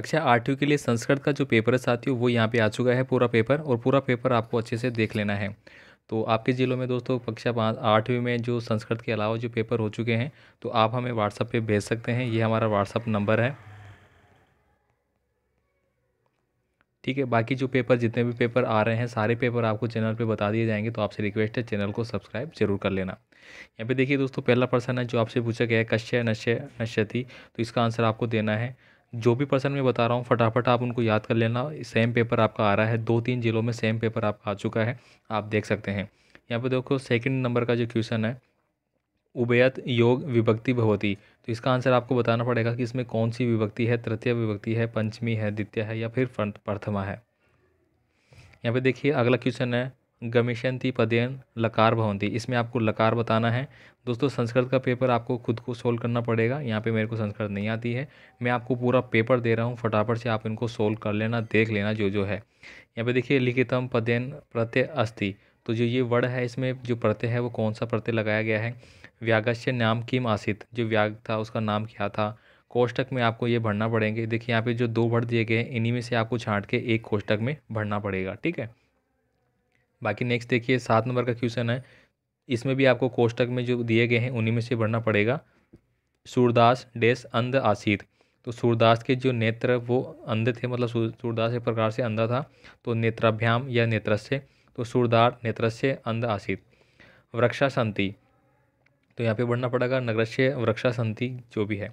कक्षा आठवीं के लिए संस्कृत का जो पेपर है साथियों वो यहाँ पे आ चुका है पूरा पेपर और पूरा पेपर आपको अच्छे से देख लेना है तो आपके ज़िलों में दोस्तों कक्षा पाँच आठवीं में जो संस्कृत के अलावा जो पेपर हो चुके हैं तो आप हमें व्हाट्सएप पे भेज सकते हैं ये हमारा व्हाट्सअप नंबर है ठीक है बाकी जो पेपर जितने भी पेपर आ रहे हैं सारे पेपर आपको चैनल पे बता दिए जाएंगे तो आपसे रिक्वेस्ट है चैनल को सब्सक्राइब जरूर कर लेना यहाँ पे देखिए दोस्तों पहला प्रश्न है जो आपसे पूछा गया है कश्य नश्य नश्यति तो इसका आंसर आपको देना है जो भी पर्सन मैं बता रहा हूँ फटाफट आप उनको याद कर लेना सेम पेपर आपका आ रहा है दो तीन ज़िलों में सेम पेपर आपका आ चुका है आप देख सकते हैं यहाँ पर देखो सेकंड नंबर का जो क्वेश्चन है उबयत योग विभक्ति भवती तो इसका आंसर आपको बताना पड़ेगा कि इसमें कौन सी विभक्ति है तृतीय विभक्ति है पंचमी है द्वितीय है या फिर प्रथमा है यहाँ पे देखिए अगला क्वेश्चन है गमिशंती पदयन लकार भवंती इसमें आपको लकार बताना है दोस्तों संस्कृत का पेपर आपको खुद को सोल्व करना पड़ेगा यहाँ पे मेरे को संस्कृत नहीं आती है मैं आपको पूरा पेपर दे रहा हूँ फटाफट से आप इनको सोल्व कर लेना देख लेना जो जो है यहाँ पे देखिए लिखितम पदयन प्रत्यय अस्ति तो जो ये वर्ड है इसमें जो प्रत्यय है वो कौन सा प्रत्यय लगाया गया है व्यागस्य नाम किम आसित जो व्याग था उसका नाम क्या था कोष्टक में आपको ये भरना पड़ेंगे देखिए यहाँ पे जो दो वर्ड दिए गए हैं इन्हीं में से आपको छांट के एक कोष्टक में भरना पड़ेगा ठीक है बाकी नेक्स्ट देखिए सात नंबर का क्वेश्चन है इसमें भी आपको कोष्टक में जो दिए गए हैं उन्हीं में से भरना पड़ेगा सूरदास डेस अंध आसीत तो सूरदास के जो नेत्र वो अंध थे मतलब सूरदास एक प्रकार से अंधा था तो नेत्राभ्याम या नेत्रस्य तो सूरदार नेत्रस्य अंध आसीत वृक्षा संति तो यहाँ पे बढ़ना पड़ेगा नगरस्य वृक्षा संति जो भी है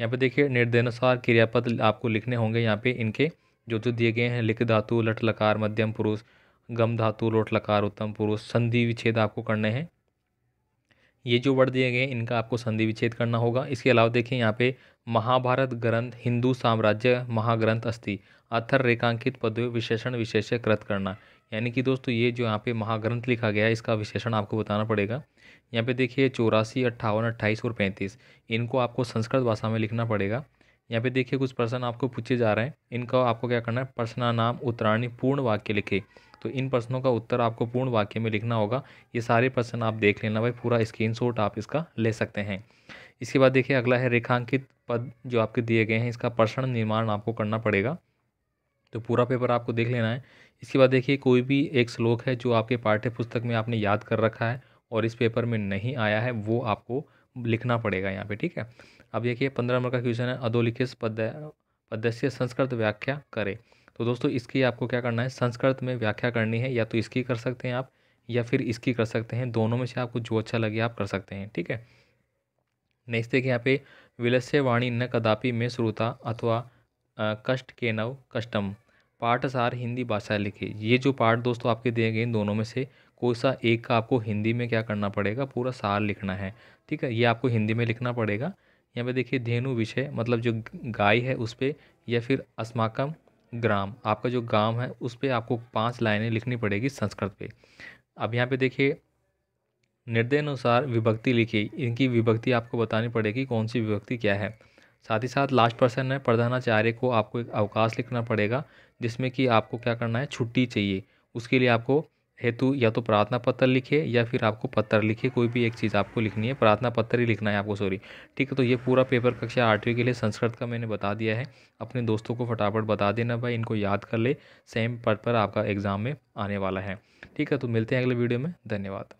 यहाँ पे देखिए निर्देशानुसार क्रियापद आपको लिखने होंगे यहाँ पे इनके जो जो दिए गए हैं लिख धातु लट लकार मध्यम पुरुष गम धातु लोट लकार उत्तम पुरुष संधि विच्छेद आपको करने हैं ये जो वर्ड दिए गए इनका आपको संधि विच्छेद करना होगा इसके अलावा देखें यहाँ पे महाभारत ग्रंथ हिंदू साम्राज्य महाग्रंथ अस्थि अथर रेखांकित पद विशेषण विशेष कृत करना यानी कि दोस्तों ये जो यहाँ पे महाग्रंथ लिखा गया है इसका विशेषण आपको बताना पड़ेगा यहाँ पे देखिए चौरासी अट्ठावन अट्ठाईस और पैंतीस इनको आपको संस्कृत भाषा में लिखना पड़ेगा यहाँ पे देखिए कुछ प्रश्न आपको पूछे जा रहे हैं इनका आपको क्या करना है प्रश्न नाम उत्तराणी पूर्ण वाक्य लिखे तो इन प्रश्नों का उत्तर आपको पूर्ण वाक्य में लिखना होगा ये सारे प्रश्न आप देख लेना भाई पूरा स्क्रीन आप इसका ले सकते हैं इसके बाद देखिए अगला है रेखांकित पद जो आपके दिए गए हैं इसका प्रश्न निर्माण आपको करना पड़ेगा तो पूरा पेपर आपको देख लेना है इसके बाद देखिए कोई भी एक श्लोक है जो आपके पाठ्य पुस्तक में आपने याद कर रखा है और इस पेपर में नहीं आया है वो आपको लिखना पड़ेगा यहाँ पे ठीक है अब देखिए पंद्रह नंबर का क्वेश्चन है अधोलिखित पद पद्य से संस्कृत व्याख्या करें तो दोस्तों इसकी आपको क्या करना है संस्कृत में व्याख्या करनी है या तो इसकी कर सकते हैं आप या फिर इसकी कर सकते हैं दोनों में से आपको जो अच्छा लगे आप कर सकते हैं ठीक है नेक्स्ट देखिए यहाँ पे विलस्य वाणी न कदापि में श्रोता अथवा कष्ट के नव कष्टम पाठ सार हिंदी भाषा लिखे ये जो पाठ दोस्तों आपके दिए गए दोनों में से कोई सा एक का आपको हिंदी में क्या करना पड़ेगा पूरा सार लिखना है ठीक है ये आपको हिंदी में लिखना पड़ेगा यहाँ पे देखिए धेनु विषय मतलब जो गाय है उस पर या फिर अस्माकम ग्राम आपका जो ग्राम है उस पर आपको पाँच लाइनें लिखनी पड़ेगी संस्कृत पे अब यहाँ पे देखिए निर्दय अनुसार विभक्ति लिखी इनकी विभक्ति आपको बतानी पड़ेगी कौन सी विभक्ति क्या है साथ ही साथ लास्ट पर्सन है प्रधानाचार्य को आपको एक अवकाश लिखना पड़ेगा जिसमें कि आपको क्या करना है छुट्टी चाहिए उसके लिए आपको हेतु या तो प्रार्थना पत्र लिखे या फिर आपको पत्र लिखे कोई भी एक चीज़ आपको लिखनी है प्रार्थना पत्र ही लिखना है आपको सॉरी ठीक है तो ये पूरा पेपर कक्षा आठवीं के लिए संस्कृत का मैंने बता दिया है अपने दोस्तों को फटाफट बता देना भाई इनको याद कर ले सेम पर्पर पर आपका एग्ज़ाम में आने वाला है ठीक है तो मिलते हैं अगले वीडियो में धन्यवाद